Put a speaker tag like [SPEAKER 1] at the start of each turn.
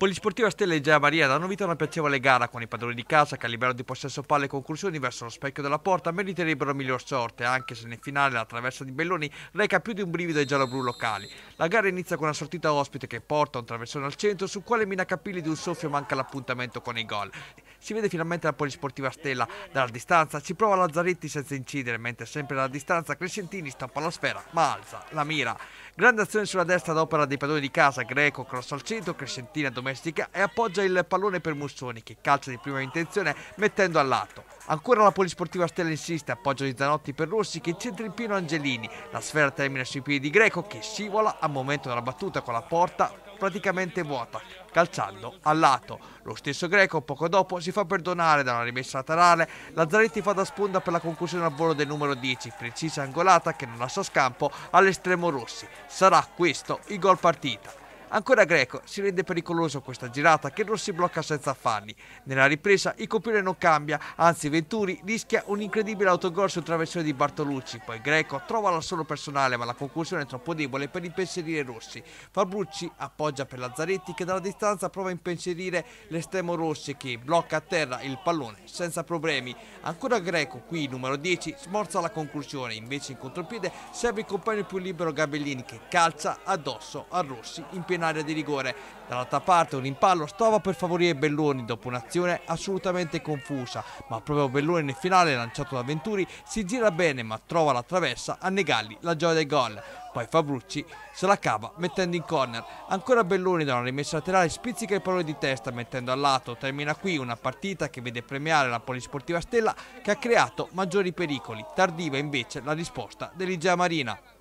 [SPEAKER 1] Polisportiva Stella e Gia Maria danno vita a una piacevole gara con i padroni di casa che a livello di possesso palle e conclusioni verso lo specchio della porta meriterebbero miglior sorte, anche se nel finale la traversa di Belloni reca più di un brivido ai gialloblu locali. La gara inizia con una sortita ospite che porta un traversone al centro sul quale Mina Capilli di un soffio manca l'appuntamento con i gol. Si vede finalmente la polisportiva Stella. Dalla distanza ci prova Lazzaretti senza incidere, mentre sempre dalla distanza Crescentini stoppa la sfera, ma alza la mira. Grande azione sulla destra d'opera dei padroni di casa, Greco cross al centro, Crescentina domestica e appoggia il pallone per Mussoni che calcia di prima intenzione mettendo a lato. Ancora la polisportiva Stella insiste, appoggio di Zanotti per Rossi che centra in pieno Angelini. La sfera termina sui piedi di Greco che scivola al momento della battuta con la porta praticamente vuota, calciando a lato. Lo stesso Greco poco dopo si fa perdonare da una rimessa laterale, Lazzaretti fa da sponda per la conclusione al volo del numero 10, precisa angolata che non lascia scampo all'estremo Rossi. Sarà questo il gol partita. Ancora Greco si rende pericoloso questa girata che Rossi blocca senza affanni. Nella ripresa il copione non cambia, anzi Venturi rischia un incredibile autogol sul traversone di Bartolucci. Poi Greco trova l'assolo personale ma la conclusione è troppo debole per impensierire Rossi. Fabrucci appoggia per Lazzaretti che dalla distanza prova a impensierire l'estremo Rossi che blocca a terra il pallone senza problemi. Ancora Greco, qui numero 10, smorza la conclusione, invece in contropiede serve il compagno più libero Gabellini che calza addosso a Rossi in piena in area di rigore. Dall'altra parte un impallo stava per favorire Belloni dopo un'azione assolutamente confusa, ma proprio Belloni nel finale lanciato da Venturi si gira bene ma trova la traversa a negargli la gioia del gol. Poi Fabrucci se la cava mettendo in corner. Ancora Belloni da una rimessa laterale spizzica il pallone di testa mettendo a lato. Termina qui una partita che vede premiare la Polisportiva Stella che ha creato maggiori pericoli. Tardiva invece la risposta dell'Igea Marina.